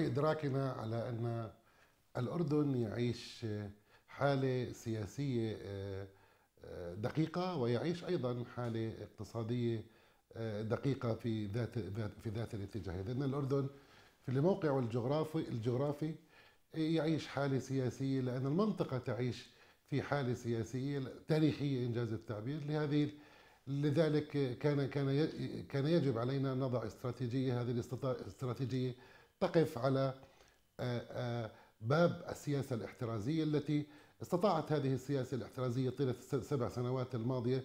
وضح إدراكنا على أن الأردن يعيش حالة سياسية آه، آه، دقيقة ويعيش أيضا حالة اقتصادية آه، دقيقة في ذات في ذات الاتجاه، لأن الأردن في موقعه الجغرافي الجغرافي يعيش حالة سياسية لأن المنطقة تعيش في حالة سياسية تاريخية إنجاز التعبير لهذه لذلك كان كان كان يجب علينا ان نضع استراتيجيه هذه الاستراتيجيه تقف على آه، آه، باب السياسة الاحترازية التي استطاعت هذه السياسة الاحترازية طيلة السبع سنوات الماضية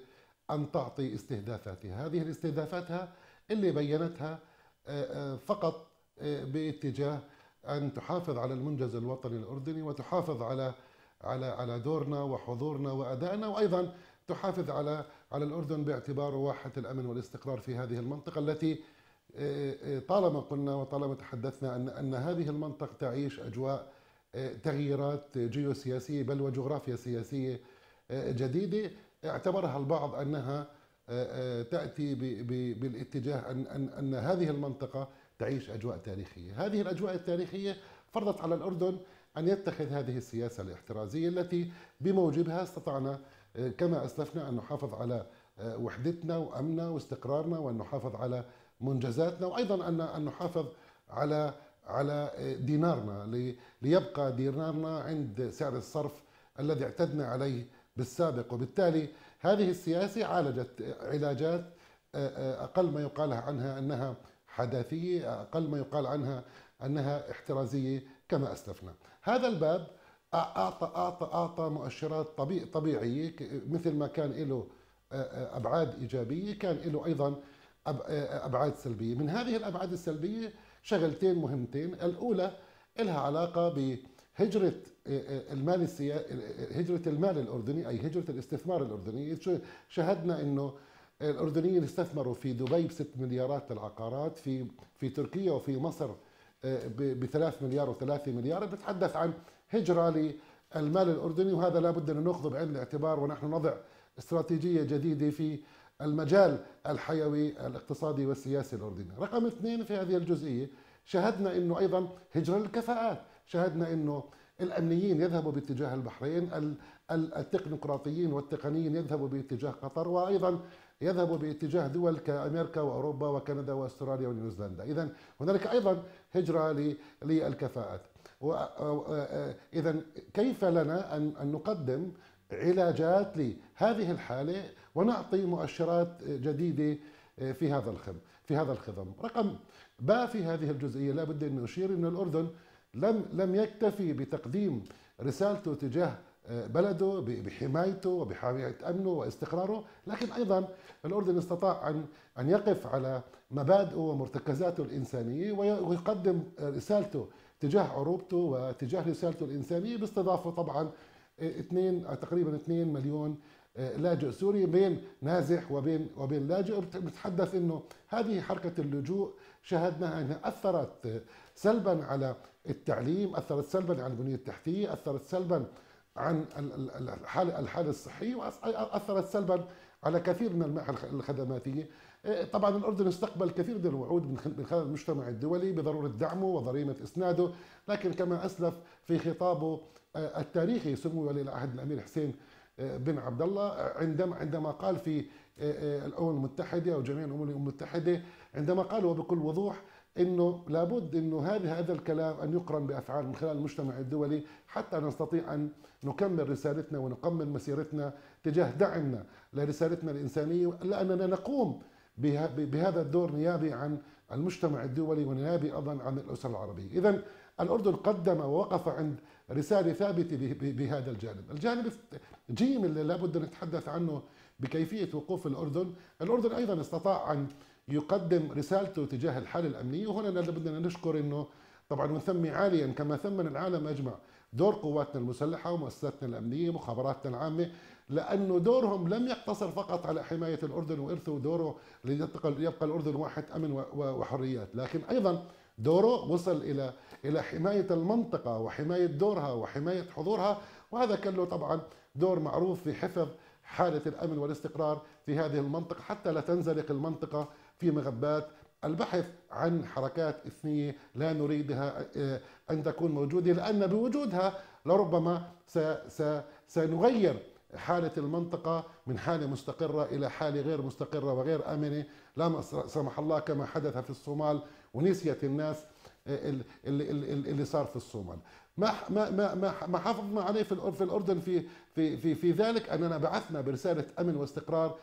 أن تعطي استهدافاتها هذه الاستهدافاتها اللي بينتها آه، فقط باتجاه أن تحافظ على المنجز الوطني الأردني وتحافظ على على على دورنا وحضورنا وأدائنا وأيضا تحافظ على على الأردن باعتباره واحة الأمن والاستقرار في هذه المنطقة التي إيه، إيه، طالما قلنا وطالما تحدثنا ان ان هذه المنطقه تعيش اجواء إيه، تغييرات جيوسياسيه بل وجغرافيا سياسيه جديده اعتبرها البعض انها تاتي بالاتجاه ان ان ان هذه المنطقه تعيش اجواء تاريخيه، هذه الاجواء التاريخيه فرضت على الاردن ان يتخذ هذه السياسه الاحترازيه التي بموجبها استطعنا كما اسلفنا ان نحافظ على وحدتنا وامننا واستقرارنا وان نحافظ على منجزاتنا وايضا ان ان نحافظ على على دينارنا ليبقى دينارنا عند سعر الصرف الذي اعتدنا عليه بالسابق وبالتالي هذه السياسة عالجت علاجات أقل ما يقال عنها أنها حداثية أقل ما يقال عنها أنها احترازية كما أسلفنا هذا الباب أعطى, أعطى, أعطى مؤشرات طبيعية مثل ما كان له أبعاد إيجابية كان له أيضا أبعاد سلبية من هذه الأبعاد السلبية شغلتين مهمتين الأولى لها علاقة بهجرة آه، آه، المال السيا... آه، هجرة المال الأردني أي هجرة الاستثمار الأردني شهدنا أنه الأردنيين استثمروا في دبي بست مليارات للعقارات في في تركيا وفي مصر بثلاث مليار وثلاثة مليار بتحدث عن هجرة للمال الأردني وهذا لابد أن نأخذه بعين الاعتبار ونحن نضع استراتيجية جديدة في المجال الحيوي الاقتصادي والسياسي الأردني رقم اثنين في هذه الجزئية شاهدنا أنه أيضا هجرة للكفاءات شاهدنا أنه الأمنيين يذهبوا باتجاه البحرين التكنوقراطيين والتقنيين يذهبوا باتجاه قطر وأيضا يذهبوا باتجاه دول كأمريكا وأوروبا وكندا وأستراليا ونيوزيلندا إذا هنالك أيضا هجرة للكفاءات آه، آه، إذا كيف لنا أن نقدم علاجات لهذه الحالة ونعطي مؤشرات جديدة آه، في هذا الخم في هذا الخضم رقم باء في هذه الجزئية لا بد أن أشير أن الأردن لم لم يكتفي بتقديم رسالته تجاه آه، بلده بحمايته وبحماية أمنه واستقراره لكن أيضا الأردن استطاع أن أن يقف على مبادئه ومرتكزاته الإنسانية ويقدم آه، رسالته تجاه عروبته وتجاه رسالته الإنسانية باستضافة طبعا 2 تقريبا 2 مليون آه، لاجئ سوري بين نازح وبين وبين لاجئ بتحدث انه هذه حركه اللجوء شاهدناها انها اثرت آه، سلبا على التعليم، اثرت سلبا على البنيه التحتيه، اثرت سلبا عن الحاله الحاله الصحيه واثرت سلبا على كثير من المنح الخدماتيه آه، طبعا الاردن استقبل كثير من الوعود من خلال المجتمع الدولي بضروره دعمه وضريمه اسناده لكن كما اسلف في خطابه آه، التاريخي سمو ولي العهد الامير حسين آه، بن عبد الله آه، عندما عندما قال في الامم المتحده وجميع الامم المتحده عندما قال وبكل وضوح انه لابد انه هذا هذا الكلام ان يقرن بافعال من خلال المجتمع الدولي حتى نستطيع ان نكمل رسالتنا ونكمل مسيرتنا تجاه دعمنا لرسالتنا الانسانيه لاننا نقوم بهذا الدور نيابي عن المجتمع الدولي ونيابي ايضا عن الاسر العربيه، اذا الاردن قدم ووقف عند رسالة ثابتة بهذا الجانب الجانب جيم اللي لابد نتحدث عنه بكيفية وقوف الأردن الأردن أيضا استطاع أن يقدم رسالته تجاه الحالة الأمنية وهنا اللي بدنا نشكر أنه طبعا ونثمي عاليا كما ثمن العالم أجمع دور قواتنا المسلحة ومؤسساتنا الأمنية ومخابراتنا العامة لأنه دورهم لم يقتصر فقط على حماية الأردن وإرثه ودوره ليبقى الأردن واحد أمن وحريات لكن أيضا دوره وصل إلى إلى حماية المنطقة وحماية دورها وحماية حضورها وهذا كان له طبعا دور معروف في حفظ حالة الأمن والاستقرار في هذه المنطقة حتى لا تنزلق المنطقة في مغبات البحث عن حركات إثنية لا نريدها آه، أن تكون موجودة لأن بوجودها لربما سنغير حالة المنطقة من حالة مستقرة إلى حالة غير مستقرة وغير آمنة لا سمح الله كما حدث في الصومال ونسيت الناس آه، اللي, اللي صار في الصومال ما ما ما ما حافظنا عليه في في الاردن في في في, في ذلك اننا بعثنا برساله امن واستقرار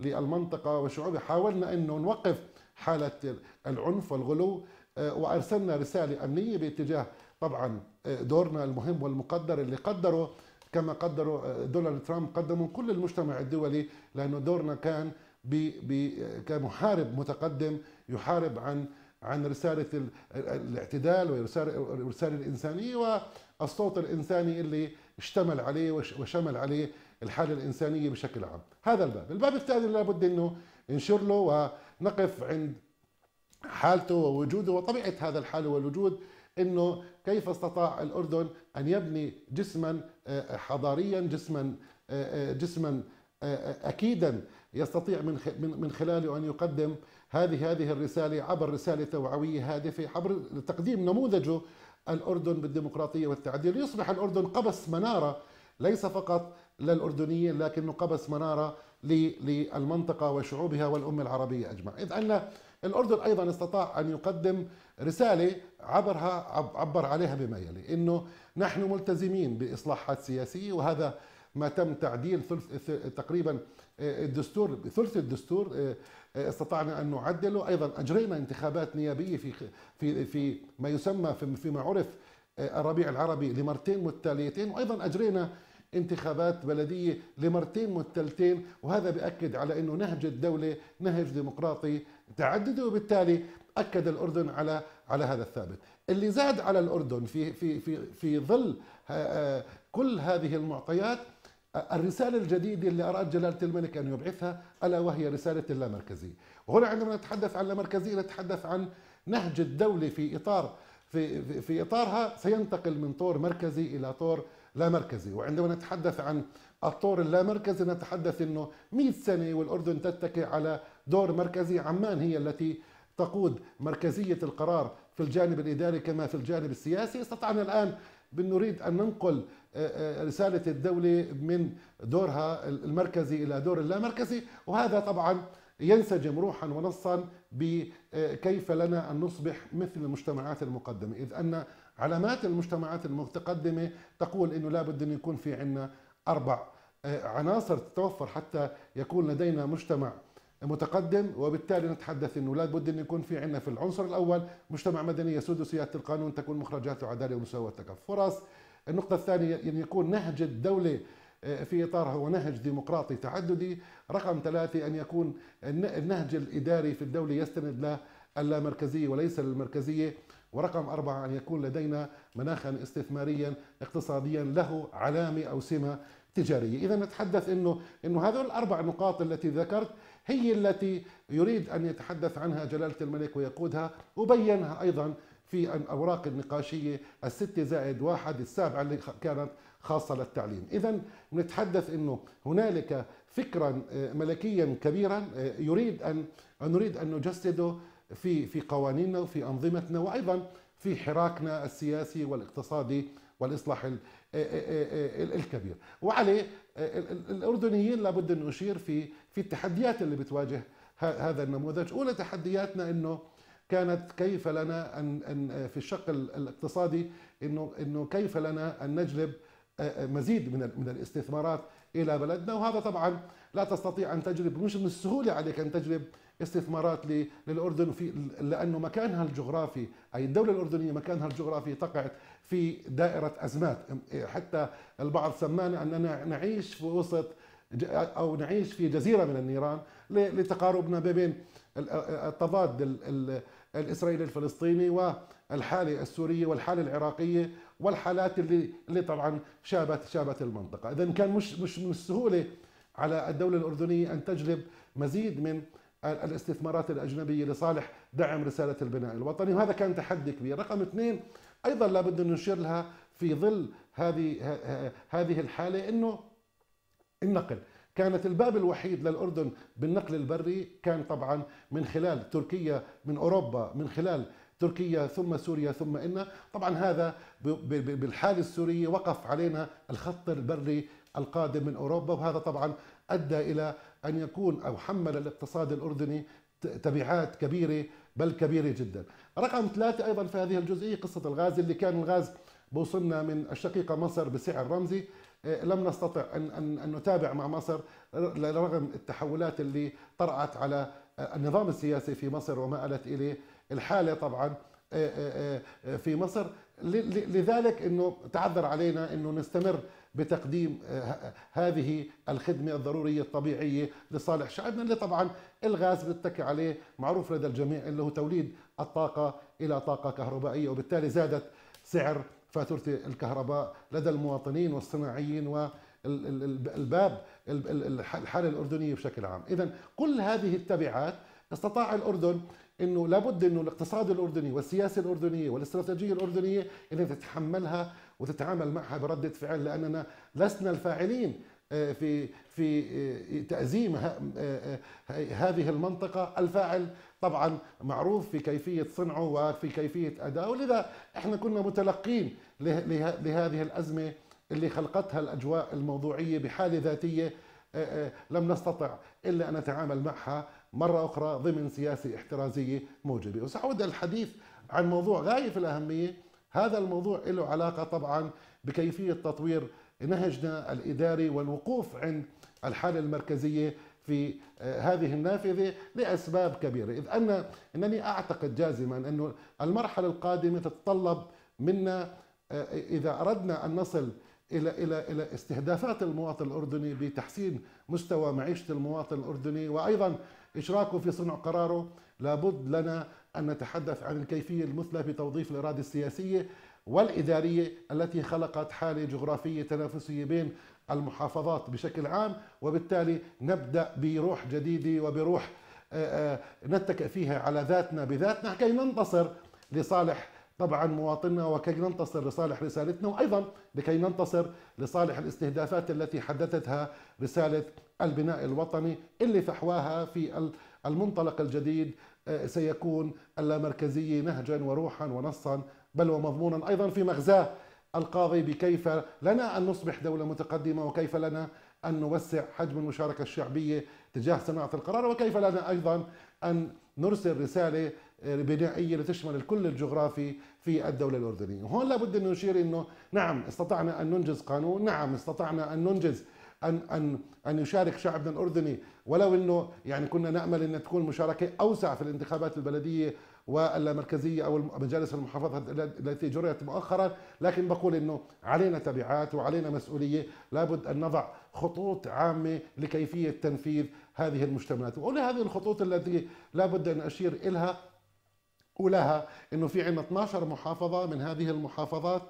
للمنطقه والشعوب حاولنا انه نوقف حاله العنف والغلو آه، وارسلنا رساله امنيه باتجاه طبعا آه، دورنا المهم والمقدر اللي قدره كما قدروا دونالد ترامب قدموا كل المجتمع الدولي لانه دورنا كان بي بي كمحارب متقدم يحارب عن عن رسالة الاعتدال ورسالة الإنسانية والصوت الإنساني اللي اشتمل عليه وشمل عليه الحالة الإنسانية بشكل عام هذا الباب الباب الثاني لابد أنه ننشر له ونقف عند حالته ووجوده وطبيعة هذا الحال والوجود أنه كيف استطاع الأردن أن يبني جسما آه، آه، حضاريا جسما آه، جسما أكيدا يستطيع من خلاله أن يقدم هذه هذه الرسالة عبر رسالة توعوية هادفة عبر تقديم نموذجه الأردن بالديمقراطية والتعديل يصبح الأردن قبس منارة ليس فقط للأردنيين لكنه قبس منارة للمنطقة وشعوبها والأمة العربية أجمع إذ أن الأردن أيضا استطاع أن يقدم رسالة عبرها عبر عليها بما يلي أنه نحن ملتزمين بإصلاحات سياسية وهذا ما تم تعديل ثلث تقريبا آه، الدستور ثلث الدستور آه، استطعنا ان نعدله ايضا اجرينا انتخابات نيابيه في في في ما يسمى فيما عرف آه، الربيع العربي لمرتين متتاليتين وايضا اجرينا انتخابات بلديه لمرتين متتالتين وهذا بأكد على انه نهج الدوله نهج ديمقراطي تعدد وبالتالي اكد الاردن على على هذا الثابت اللي زاد على الاردن في في في في ظل آه، آه، كل هذه المعطيات الرسالة الجديدة اللي أراد جلالة الملك أن يبعثها ألا وهي رسالة اللامركزية وهنا عندما نتحدث عن اللامركزية نتحدث عن نهج الدولة في إطار في, في, في إطارها سينتقل من طور مركزي إلى طور لا مركزي وعندما نتحدث عن الطور اللامركزي نتحدث أنه 100 سنة والأردن تتكي على دور مركزي عمان هي التي تقود مركزية القرار في الجانب الإداري كما في الجانب السياسي استطعنا الآن بنريد أن ننقل آه، آه، رسالة الدولة من دورها المركزي إلى دور اللامركزي وهذا طبعا ينسجم روحا ونصا بكيف آه، لنا أن نصبح مثل المجتمعات المقدمة إذ أن علامات المجتمعات المتقدمة تقول أنه لابد أن يكون في عندنا أربع عناصر تتوفر حتى يكون لدينا مجتمع متقدم وبالتالي نتحدث انه لابد ان يكون في عندنا في العنصر الاول مجتمع مدني يسود سياده القانون تكون مخرجاته عداله ومساواه فرص النقطه الثانيه ان يعني يكون نهج الدوله آه، في اطارها هو نهج ديمقراطي تعددي رقم ثلاثه ان يكون النهج الاداري في الدوله يستند للامركزيه وليس للمركزيه ورقم أربعة أن يكون لدينا مناخا استثماريا اقتصاديا له علامة أو سمة تجارية إذا نتحدث أنه أنه هذول الأربع نقاط التي ذكرت هي التي يريد أن يتحدث عنها جلالة الملك ويقودها وبينها أيضا في الأوراق النقاشية الستة زائد واحد السابعة اللي كانت خاصة للتعليم إذا نتحدث أنه هنالك فكرا آه، ملكيا كبيرا آه، يريد أن آه، نريد أن نجسده في في قوانيننا وفي أنظمتنا وأيضا في حراكنا السياسي والاقتصادي والاصلاح آه، آه، آه، الكبير وعليه الاردنيين لابد ان اشير في في التحديات اللي بتواجه هذا النموذج اولى تحدياتنا انه كانت كيف لنا ان ان في الشق الاقتصادي انه انه كيف لنا ان نجلب مزيد من من الاستثمارات الى بلدنا وهذا طبعا لا تستطيع ان تجلب مش من السهوله عليك ان تجلب استثمارات للاردن في لانه مكانها الجغرافي اي الدوله الاردنيه مكانها الجغرافي تقع في دائره ازمات إيه، حتى البعض سمانا اننا نعيش في وسط او نعيش في جزيره من النيران لتقاربنا بين التضاد الاسرائيلي الفلسطيني والحاله السوريه والحاله العراقيه والحالات اللي اللي طبعا شابت شابت المنطقه، اذا كان مش مش من السهوله على الدوله الاردنيه ان تجلب مزيد من الاستثمارات الأجنبية لصالح دعم رسالة البناء الوطني وهذا كان تحدي كبير رقم اثنين أيضا لابد أن نشير لها في ظل هذه هذه الحالة أنه النقل كانت الباب الوحيد للأردن بالنقل البري كان طبعا من خلال تركيا من أوروبا من خلال تركيا ثم سوريا ثم إنا طبعا هذا بالحالة السورية وقف علينا الخط البري القادم من أوروبا وهذا طبعا أدى إلى أن يكون أو حمل الاقتصاد الأردني تبعات كبيرة بل كبيرة جدا رقم ثلاثة أيضا في هذه الجزئية قصة الغاز اللي كان الغاز بوصلنا من الشقيقة مصر بسعر رمزي آه، لم نستطع أن, أن, نتابع مع مصر رغم التحولات اللي طرأت على آه، النظام السياسي في مصر وما آلت إليه الحالة طبعا آه، في مصر لذلك أنه تعذر علينا أنه نستمر بتقديم آه، هذه الخدمة الضرورية الطبيعية لصالح شعبنا اللي طبعا الغاز بنتكي عليه معروف لدى الجميع اللي هو توليد الطاقة إلى طاقة كهربائية وبالتالي زادت سعر فاتورة الكهرباء لدى المواطنين والصناعيين والباب الحاله الاردنيه بشكل عام، اذا كل هذه التبعات استطاع الاردن انه لابد انه الاقتصاد الاردني والسياسه الاردنيه والاستراتيجيه الاردنيه ان تتحملها وتتعامل معها بردة فعل لأننا لسنا الفاعلين آه، في في آه، تأزيم آه، هذه المنطقة الفاعل طبعا معروف في كيفية صنعه وفي كيفية أداءه لذا احنا كنا متلقين لهذه الأزمة اللي خلقتها الأجواء الموضوعية بحالة ذاتية لم نستطع إلا أن نتعامل معها مرة أخرى ضمن سياسة احترازية موجبة وسأعود الحديث عن موضوع غاية في الأهمية هذا الموضوع له علاقة طبعا بكيفية تطوير نهجنا الإداري والوقوف عند الحالة المركزية في آه، هذه النافذة لأسباب كبيرة إذ أن أنني أعتقد جازما أن المرحلة القادمة تتطلب منا آه، إذا أردنا أن نصل إلى إلى إلى استهدافات المواطن الأردني بتحسين مستوى معيشة المواطن الأردني وأيضا إشراكه في صنع قراره لابد لنا أن نتحدث عن الكيفية المثلى في توظيف الإرادة السياسية والإدارية التي خلقت حالة جغرافية تنافسية بين المحافظات بشكل عام وبالتالي نبدأ بروح جديدة وبروح آه، آه، نتكئ فيها على ذاتنا بذاتنا كي ننتصر لصالح طبعا مواطننا وكي ننتصر لصالح رسالتنا وايضا لكي ننتصر لصالح الاستهدافات التي حددتها رساله البناء الوطني اللي فحواها في المنطلق الجديد آه، سيكون اللامركزي نهجا وروحا ونصا بل ومضمونا أيضا في مغزاه القاضي بكيف لنا أن نصبح دولة متقدمة وكيف لنا أن نوسع حجم المشاركة الشعبية تجاه صناعة القرار وكيف لنا أيضا أن نرسل رسالة آه، بنائية لتشمل الكل الجغرافي في الدولة الأردنية وهون لابد أن نشير أنه نعم استطعنا أن ننجز قانون نعم استطعنا أن ننجز ان ان ان يشارك شعبنا الاردني ولو انه يعني كنا نامل ان تكون مشاركه اوسع في الانتخابات البلديه والمركزيه او مجالس المحافظه التي جريت مؤخرا، لكن بقول انه علينا تبعات وعلينا مسؤوليه، لابد ان نضع خطوط عامه لكيفيه تنفيذ هذه المجتمعات، ولهذه الخطوط التي لابد ان اشير الها ولها انه في عندنا 12 محافظه من هذه المحافظات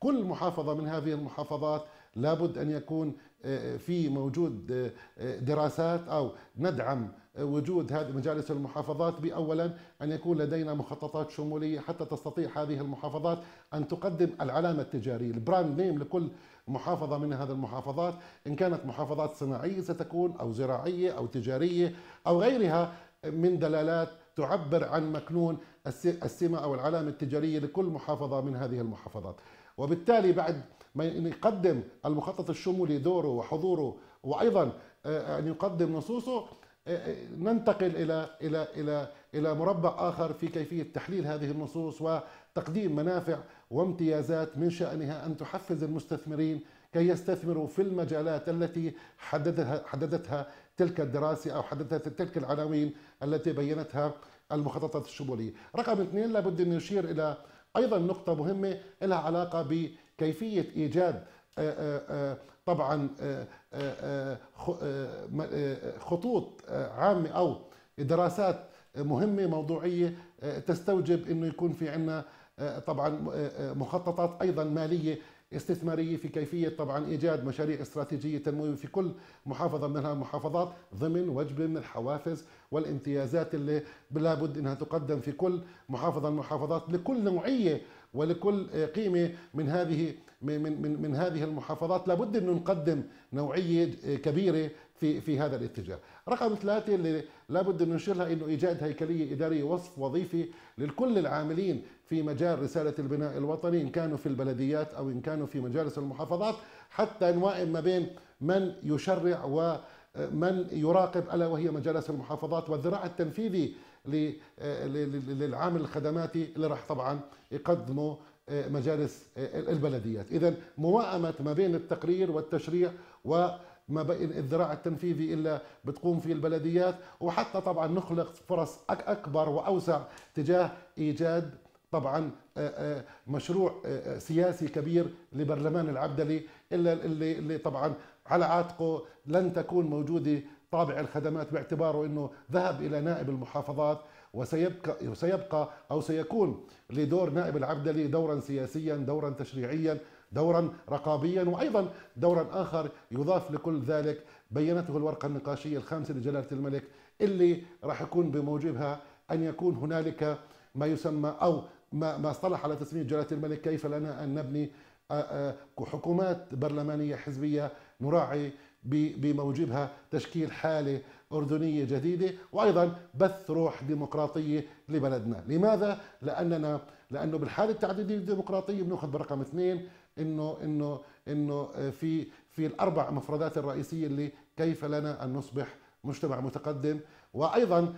كل محافظه من هذه المحافظات لابد أن يكون آه، آه، في موجود آه، دراسات أو ندعم وجود هذه مجالس المحافظات بأولا أن يكون لدينا مخططات شمولية حتى تستطيع هذه المحافظات أن تقدم العلامة التجارية البراند نيم لكل محافظة من هذه المحافظات إن كانت محافظات صناعية ستكون أو زراعية أو تجارية أو غيرها من دلالات تعبر عن مكنون السمة أو العلامة التجارية لكل محافظة من هذه المحافظات وبالتالي بعد ما يقدم المخطط الشمولي دوره وحضوره وأيضا آه، آه، أن يقدم نصوصه آه، ننتقل إلى إلى إلى إلى مربع آخر في كيفية تحليل هذه النصوص وتقديم منافع وامتيازات من شأنها أن تحفز المستثمرين كي يستثمروا في المجالات التي حددها حددتها تلك الدراسة أو حددتها تلك العناوين التي بينتها المخططات الشمولية رقم اثنين لابد أن نشير إلى أيضا نقطة مهمة لها علاقة كيفيه ايجاد آه، آه، آه، طبعا خطوط عامه او دراسات مهمه موضوعيه تستوجب انه يكون في عندنا طبعا مخططات ايضا ماليه استثماريه في كيفيه طبعا ايجاد مشاريع استراتيجيه تنمويه في كل محافظه منها المحافظات ضمن وجبه من الحوافز والامتيازات اللي لابد انها تقدم في كل محافظه من المحافظات لكل نوعيه ولكل قيمه من هذه من من من هذه المحافظات لابد انه نقدم نوعيه كبيره في في هذا الاتجاه. رقم ثلاثه اللي لابد انه ننشرها انه ايجاد هيكليه اداريه وصف وظيفي لكل العاملين في مجال رساله البناء الوطني ان كانوا في البلديات او ان كانوا في مجالس المحافظات حتى نوائم ما بين من يشرع ومن يراقب الا وهي مجالس المحافظات والذراع التنفيذي آه، للعامل الخدماتي اللي راح طبعا يقدمه آه، مجالس آه، البلديات إذا موائمة ما بين التقرير والتشريع و ما بين الذراع التنفيذي الا بتقوم فيه البلديات وحتى طبعا نخلق فرص اكبر واوسع تجاه ايجاد طبعا مشروع سياسي كبير لبرلمان العبدلي الا اللي طبعا على عاتقه لن تكون موجوده طابع الخدمات باعتباره انه ذهب الى نائب المحافظات وسيبقى وسيبقى او سيكون لدور نائب العبدلي دورا سياسيا، دورا تشريعيا، دورا رقابيا وايضا دورا اخر يضاف لكل ذلك بينته الورقه النقاشيه الخامسه لجلاله الملك اللي راح يكون بموجبها ان يكون هنالك ما يسمى او ما ما اصطلح على تسميه جلاله الملك كيف لنا ان نبني حكومات برلمانيه حزبيه نراعي بموجبها تشكيل حالة أردنية جديدة وأيضا بث روح ديمقراطية لبلدنا لماذا؟ لأننا لأنه بالحالة التعددية الديمقراطية بنأخذ برقم اثنين إنه إنه إنه آه، في في الأربع مفردات الرئيسية اللي كيف لنا أن نصبح مجتمع متقدم وايضا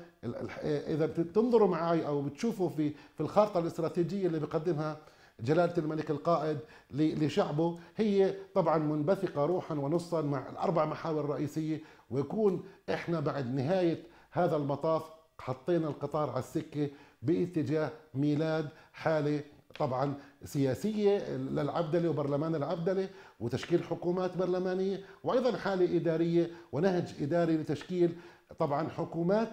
اذا بتنظروا معي او بتشوفوا في في الخارطه الاستراتيجيه اللي بقدمها جلالة الملك القائد لشعبه هي طبعا منبثقة روحا ونصا مع الأربع محاور الرئيسية ويكون إحنا بعد نهاية هذا المطاف حطينا القطار على السكة باتجاه ميلاد حالة طبعا سياسية للعبدلة وبرلمان العبدلة وتشكيل حكومات برلمانية وأيضا حالة إدارية ونهج إداري لتشكيل طبعا حكومات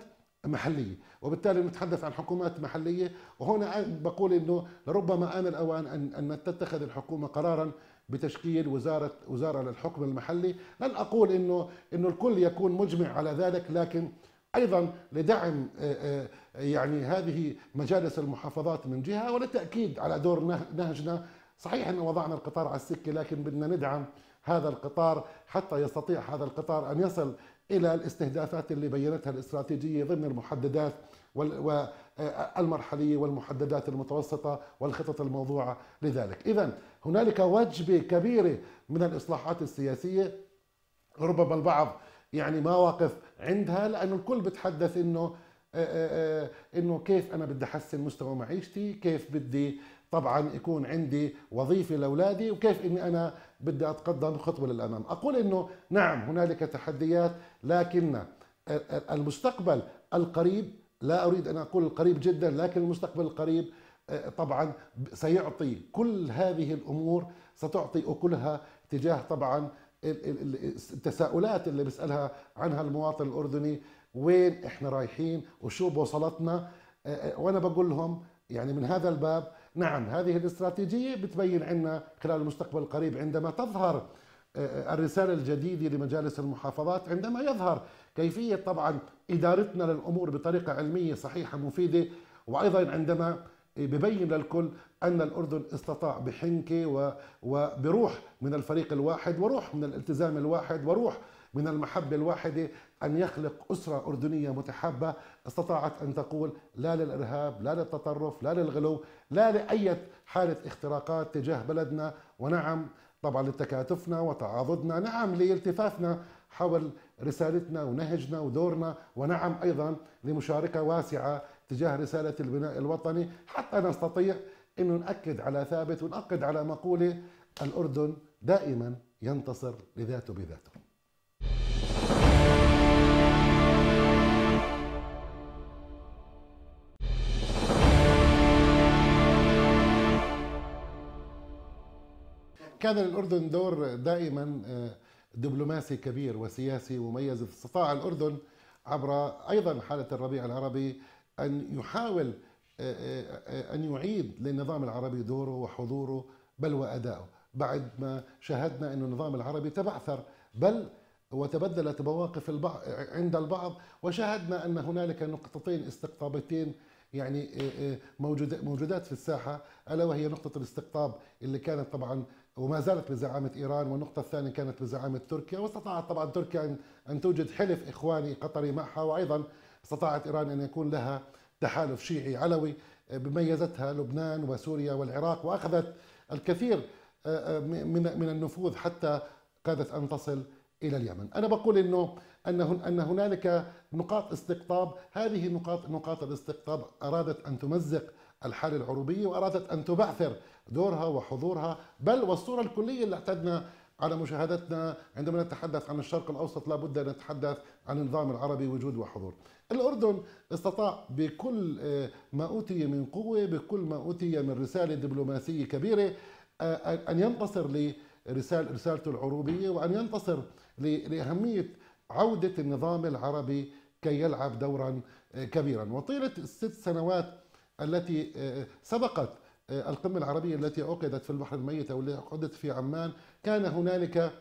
محلية وبالتالي نتحدث عن حكومات محلية وهنا بقول أنه لربما آن الأوان أن تتخذ الحكومة قرارا بتشكيل وزارة وزارة للحكم المحلي لن أقول أنه أنه الكل يكون مجمع على ذلك لكن ايضا لدعم آه، آه، يعني هذه مجالس المحافظات من جهه وللتاكيد على دور نهجنا صحيح ان وضعنا القطار على السكه لكن بدنا ندعم هذا القطار حتى يستطيع هذا القطار ان يصل الى الاستهدافات اللي بينتها الاستراتيجيه ضمن المحددات والمرحليه والمحددات المتوسطه والخطط الموضوعه لذلك، اذا هنالك وجبه كبيره من الاصلاحات السياسيه ربما البعض يعني ما واقف عندها لانه الكل بتحدث انه انه كيف انا بدي احسن مستوى معيشتي، كيف بدي طبعا يكون عندي وظيفه لاولادي وكيف اني انا بدي اتقدم خطوه للامام اقول انه نعم هنالك تحديات لكن المستقبل القريب لا اريد ان اقول القريب جدا لكن المستقبل القريب آه، طبعا سيعطي كل هذه الامور ستعطي اكلها تجاه طبعا التساؤلات اللي بيسالها عنها المواطن الاردني وين احنا رايحين وشو بوصلتنا آه، آه، وانا بقول لهم يعني من هذا الباب نعم هذه الاستراتيجية بتبين عنا خلال المستقبل القريب عندما تظهر آه، الرسالة الجديدة لمجالس المحافظات عندما يظهر كيفية طبعا إدارتنا للأمور بطريقة علمية صحيحة مفيدة وأيضا عندما ببين للكل أن الأردن استطاع بحنكة وبروح من الفريق الواحد وروح من الالتزام الواحد وروح من المحبة الواحدة أن يخلق أسرة أردنية متحابة استطاعت أن تقول لا للإرهاب لا للتطرف لا للغلو لا لأي حالة اختراقات تجاه بلدنا ونعم طبعا لتكاتفنا وتعاضدنا نعم لالتفافنا حول رسالتنا ونهجنا ودورنا ونعم أيضا لمشاركة واسعة تجاه رسالة البناء الوطني حتى نستطيع أن نؤكد على ثابت ونؤكد على مقولة الأردن دائما ينتصر لذاته بذاته كان للأردن دور دائما آه، دبلوماسي كبير وسياسي مميز استطاع الأردن عبر أيضا حالة الربيع العربي أن يحاول آه، آه، أن يعيد للنظام العربي دوره وحضوره بل وأدائه بعد ما شاهدنا أن النظام العربي تبعثر بل وتبدلت مواقف البعض عند البعض وشاهدنا أن هنالك نقطتين استقطابتين يعني موجودات في الساحة ألا وهي نقطة الاستقطاب اللي كانت طبعا وما زالت بزعامة إيران والنقطة الثانية كانت بزعامة تركيا واستطاعت طبعا تركيا أن توجد حلف إخواني قطري معها وأيضا استطاعت إيران أن يكون لها تحالف شيعي علوي آه، بميزتها لبنان وسوريا والعراق وأخذت الكثير آه، آه، من النفوذ حتى كادت أن تصل الى اليمن، انا بقول انه ان ان هنالك نقاط استقطاب، هذه نقاط نقاط الاستقطاب ارادت ان تمزق الحاله العروبيه وارادت ان تبعثر دورها وحضورها بل والصورة الكلية اللي اعتدنا على مشاهدتنا عندما نتحدث عن الشرق الأوسط لابد أن نتحدث عن النظام العربي وجود وحضور الأردن استطاع بكل آه، ما أوتي من قوة بكل ما أوتي من رسالة دبلوماسية كبيرة آه، آه، أن ينتصر لرسالة رسالته العروبية وأن ينتصر لأهمية عودة النظام العربي كي يلعب دورا كبيرا وطيلة الست سنوات التي سبقت آه، القمة العربية التي عقدت في البحر الميت أو التي عقدت في عمان كان هنالك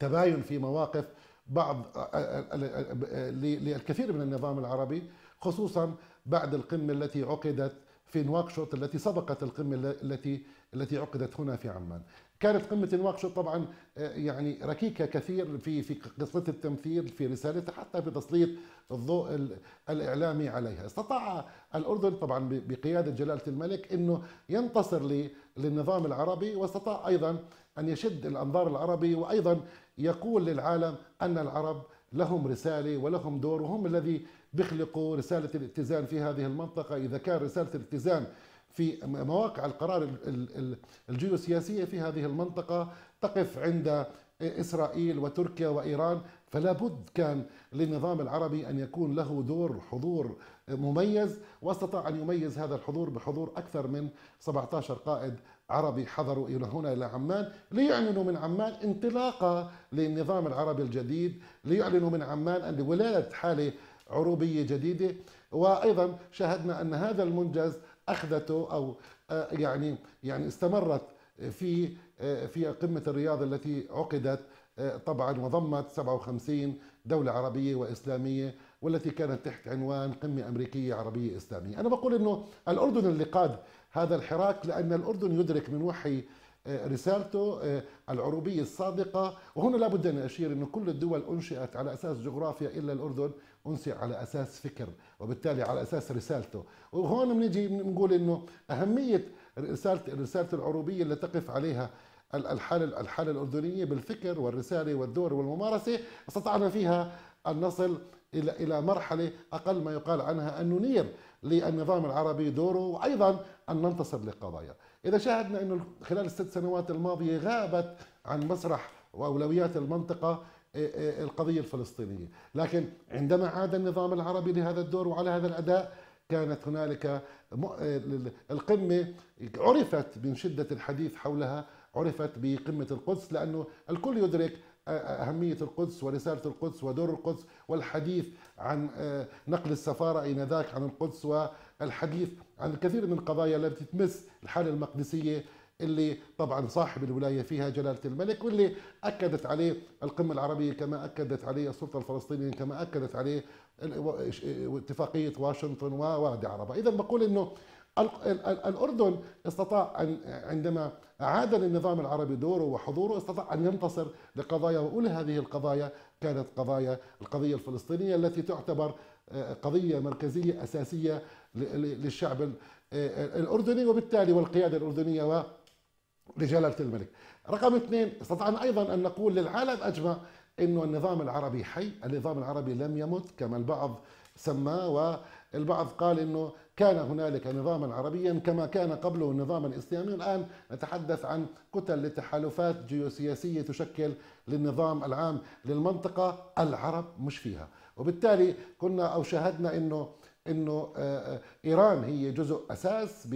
تباين في مواقف بعض آه، آه، للكثير من النظام العربي خصوصا بعد القمة التي عقدت في نواكشوط التي سبقت القمه التي التي عقدت هنا في عمان. كانت قمه نواكشوط طبعا آه، يعني ركيكه كثير في في قصه التمثيل في رسالتها حتى في تسليط الضوء الاعلامي عليها. استطاع الاردن طبعا بقياده جلاله الملك انه ينتصر للنظام العربي واستطاع ايضا ان يشد الانظار العربي وايضا يقول للعالم ان العرب لهم رساله ولهم دور وهم الذي بيخلقوا رسالة الاتزان في هذه المنطقة إذا كان رسالة الاتزان في مواقع القرار الجيوسياسية في هذه المنطقة تقف عند إسرائيل وتركيا وإيران فلا بد كان للنظام العربي أن يكون له دور حضور مميز واستطاع أن يميز هذا الحضور بحضور أكثر من 17 قائد عربي حضروا إلى هنا إلى عمان ليعلنوا من عمان انطلاقة للنظام العربي الجديد ليعلنوا من عمان أن ولاية حالة عروبية جديدة وأيضا شاهدنا أن هذا المنجز أخذته أو آه، يعني يعني استمرت في آه، في قمة الرياض التي عقدت آه، طبعا وضمت 57 دولة عربية وإسلامية والتي كانت تحت عنوان قمة أمريكية عربية إسلامية أنا بقول أنه الأردن اللي قاد هذا الحراك لأن الأردن يدرك من وحي آه، رسالته آه، العروبية الصادقة وهنا لابد أن أشير أن كل الدول أنشئت على أساس جغرافيا إلا الأردن أنشئ على أساس فكر وبالتالي على أساس رسالته وهون بنيجي بنقول أنه أهمية رسالة الرسالة العروبية اللي تقف عليها الحالة الحالة الأردنية بالفكر والرسالة والدور والممارسة استطعنا فيها أن نصل إلى إلى مرحلة أقل ما يقال عنها أن ننير للنظام العربي دوره وأيضا أن ننتصر لقضايا إذا شاهدنا أنه خلال الست سنوات الماضية غابت عن مسرح وأولويات المنطقة إيه، إيه، القضية الفلسطينية لكن عندما عاد النظام العربي لهذا الدور وعلى هذا الأداء كانت هنالك القمة عرفت من شدة الحديث حولها عرفت بقمة القدس لأنه الكل يدرك أهمية القدس ورسالة القدس ودور القدس والحديث عن آه، نقل السفارة إنذاك عن القدس والحديث عن الكثير من القضايا التي تمس الحالة المقدسية اللي طبعا صاحب الولاية فيها جلالة الملك واللي أكدت عليه القمة العربية كما أكدت عليه السلطة الفلسطينية كما أكدت عليه إيه، اتفاقية واشنطن ووادي عربة إذا بقول أنه الأردن استطاع أن عندما عاد للنظام العربي دوره وحضوره استطاع أن ينتصر لقضايا وأولى هذه القضايا كانت قضايا القضية الفلسطينية التي تعتبر آه، قضية مركزية أساسية للشعب الأردني وبالتالي والقيادة الأردنية ولجلالة الملك رقم اثنين استطعنا أيضا أن نقول للعالم أجمع أنه النظام العربي حي النظام العربي لم يمت كما البعض سماه والبعض قال أنه كان هنالك نظاما عربيا كما كان قبله النظام الاسلامي الان نتحدث عن كتل لتحالفات جيوسياسيه تشكل للنظام العام للمنطقه العرب مش فيها وبالتالي كنا او شاهدنا انه انه آه، آه، ايران هي جزء اساس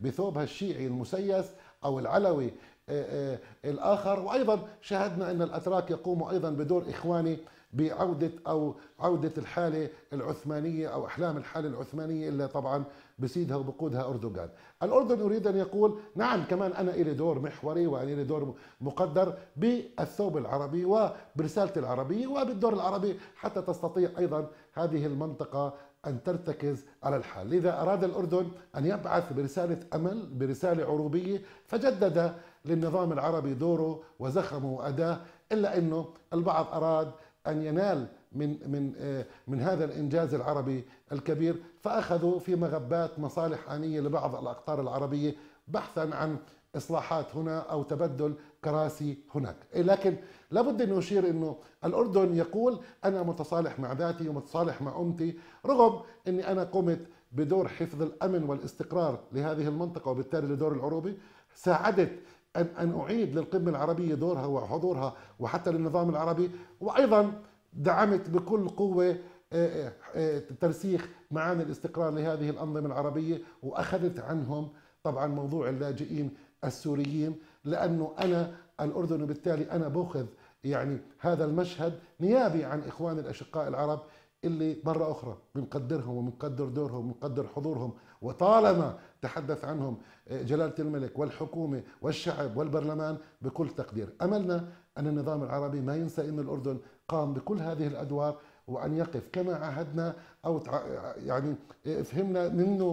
بثوبها الشيعي المسيس او العلوي آه، الاخر وايضا شاهدنا ان الاتراك يقوموا ايضا بدور اخواني بعودة أو عودة الحالة العثمانية أو أحلام الحالة العثمانية اللي طبعا بسيدها وبقودها أردوغان الأردن يريد أن يقول نعم كمان أنا إلي دور محوري وأنا إلي دور مقدر بالثوب العربي وبرسالة العربية وبالدور العربي حتى تستطيع أيضا هذه المنطقة أن ترتكز على الحال لذا أراد الأردن أن يبعث برسالة أمل برسالة عروبية فجدد للنظام العربي دوره وزخمه وأداه إلا أنه البعض أراد أن ينال من من آه، من هذا الانجاز العربي الكبير فاخذوا في مغبات مصالح انيه لبعض الاقطار العربيه بحثا عن اصلاحات هنا او تبدل كراسي هناك إيه، لكن لابد ان اشير انه الاردن يقول انا متصالح مع ذاتي ومتصالح مع امتي رغم اني انا قمت بدور حفظ الامن والاستقرار لهذه المنطقه وبالتالي لدور العروبي ساعدت ان ان اعيد للقمه العربيه دورها وحضورها وحتى للنظام العربي وايضا دعمت بكل قوه آه، آه، آه، ترسيخ معاني الاستقرار لهذه الانظمه العربيه واخذت عنهم طبعا موضوع اللاجئين السوريين لأنه أنا الأردن وبالتالي أنا بأخذ يعني هذا المشهد نيابي عن إخوان الأشقاء العرب اللي مرة أخرى بنقدرهم وبنقدر دورهم وبنقدر حضورهم وطالما تحدث عنهم آه، جلالة الملك والحكومة والشعب والبرلمان بكل تقدير أملنا أن النظام العربي ما ينسى أن الأردن قام بكل هذه الأدوار وأن يقف كما عهدنا أو يعني فهمنا منه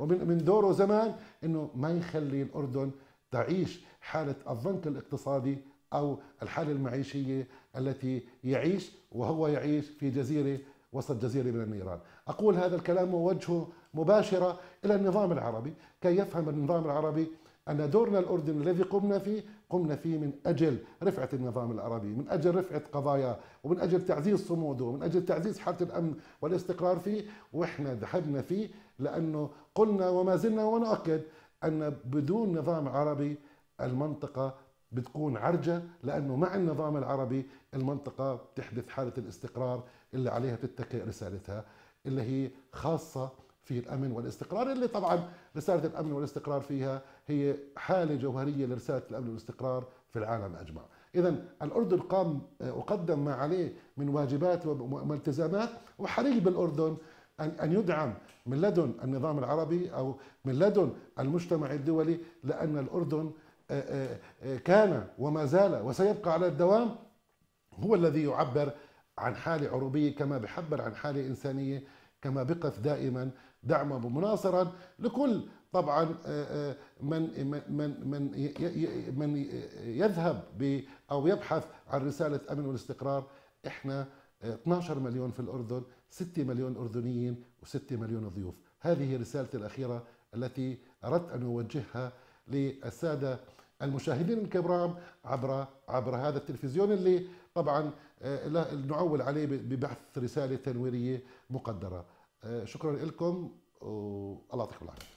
ومن دوره زمان أنه ما يخلي الأردن تعيش حالة الضنك الاقتصادي أو الحالة المعيشية التي يعيش وهو يعيش في جزيرة وسط جزيرة من النيران أقول هذا الكلام ووجهه مباشرة إلى النظام العربي كي يفهم النظام العربي أن دورنا الاردني الذي قمنا فيه قمنا فيه من أجل رفعة النظام العربي من أجل رفعة قضاياه ومن أجل تعزيز صموده ومن أجل تعزيز حالة الأمن والاستقرار فيه وإحنا ذهبنا فيه لأنه قلنا وما زلنا ونؤكد أن بدون نظام عربي المنطقة بتكون عرجة لأنه مع النظام العربي المنطقة بتحدث حالة الاستقرار اللي عليها تتكئ رسالتها اللي هي خاصة في الامن والاستقرار اللي طبعا رساله الامن والاستقرار فيها هي حاله جوهريه لرساله الامن والاستقرار في العالم اجمع. اذا الاردن قام آه، وقدم ما عليه من واجبات والتزامات وحري بالاردن ان ان يدعم من لدن النظام العربي او من لدن المجتمع الدولي لان الاردن آه، آه، كان وما زال وسيبقى على الدوام هو الذي يعبر عن حاله عروبيه كما بحبر عن حاله انسانيه كما بقف دائما دعما ومناصرا لكل طبعا آه، آه، من من من من يذهب او يبحث عن رساله امن والاستقرار احنا 12 آه، مليون في الاردن 6 مليون اردنيين و6 مليون ضيوف هذه رسالتي الاخيره التي اردت ان اوجهها للساده المشاهدين الكرام عبر عبر هذا التلفزيون اللي طبعا نعول عليه ببحث رساله تنويريه مقدره آه، شكرا لكم والله يعطيكم العافيه